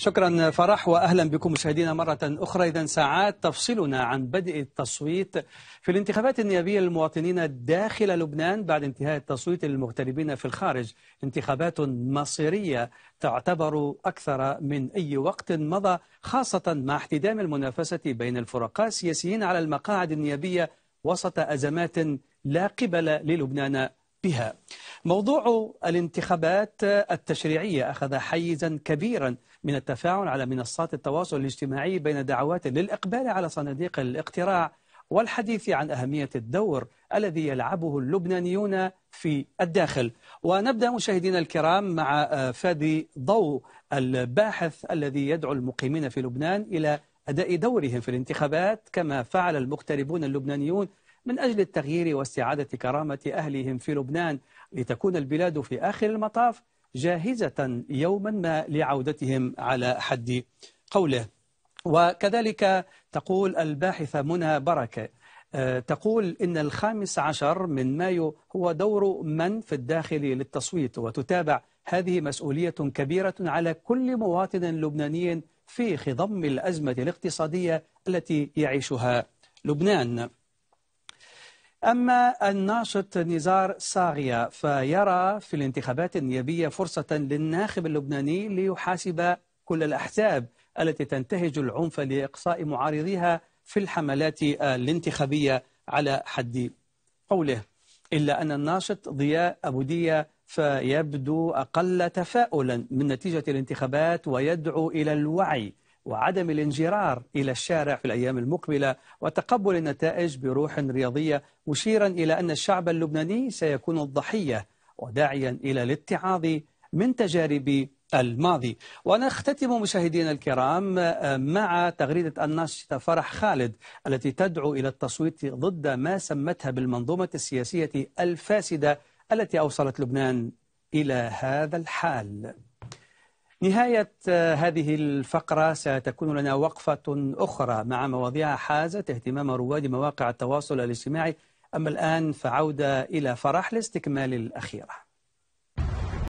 شكرا فرح واهلا بكم مشاهدينا مره اخرى اذا ساعات تفصلنا عن بدء التصويت في الانتخابات النيابيه للمواطنين داخل لبنان بعد انتهاء التصويت للمغتربين في الخارج انتخابات مصيريه تعتبر اكثر من اي وقت مضى خاصه مع احتدام المنافسه بين الفرقاء السياسيين على المقاعد النيابيه وسط ازمات لا قبل للبنان بها. موضوع الانتخابات التشريعية أخذ حيزا كبيرا من التفاعل على منصات التواصل الاجتماعي بين دعوات للإقبال على صناديق الاقتراع والحديث عن أهمية الدور الذي يلعبه اللبنانيون في الداخل ونبدأ مشاهدينا الكرام مع آه، فادي ضوء الباحث الذي يدعو المقيمين في لبنان إلى أداء دورهم في الانتخابات كما فعل المغتربون اللبنانيون من أجل التغيير واستعادة كرامة أهلهم في لبنان لتكون البلاد في آخر المطاف جاهزة يوما ما لعودتهم على حد قوله وكذلك تقول الباحثة منى بركة آه، تقول إن الخامس عشر من مايو هو دور من في الداخل للتصويت وتتابع هذه مسؤولية كبيرة على كل مواطن لبناني في خضم الأزمة الاقتصادية التي يعيشها لبنان أما الناشط نزار ساغية فيرى في الانتخابات النيابية فرصة للناخب اللبناني ليحاسب كل الأحزاب التي تنتهج العنف لإقصاء معارضيها في الحملات الانتخابية على حد قوله إلا أن الناشط ضياء أبو دية فيبدو أقل تفاؤلا من نتيجة الانتخابات ويدعو إلى الوعي وعدم الانجرار إلى الشارع في الأيام المقبلة وتقبل النتائج بروح رياضية مشيرا إلى أن الشعب اللبناني سيكون الضحية وداعيا إلى الاتعاظ من تجارب الماضي ونختتم مشاهدينا الكرام مع تغريدة الناشطة فرح خالد التي تدعو إلى التصويت ضد ما سمتها بالمنظومة السياسية الفاسدة التي أوصلت لبنان إلى هذا الحال نهاية آه، هذه الفقرة ستكون لنا وقفة أخرى مع مواضيع حازت اهتمام رواد مواقع التواصل الاجتماعي أما الآن فعودة إلى فرح لاستكمال الأخيرة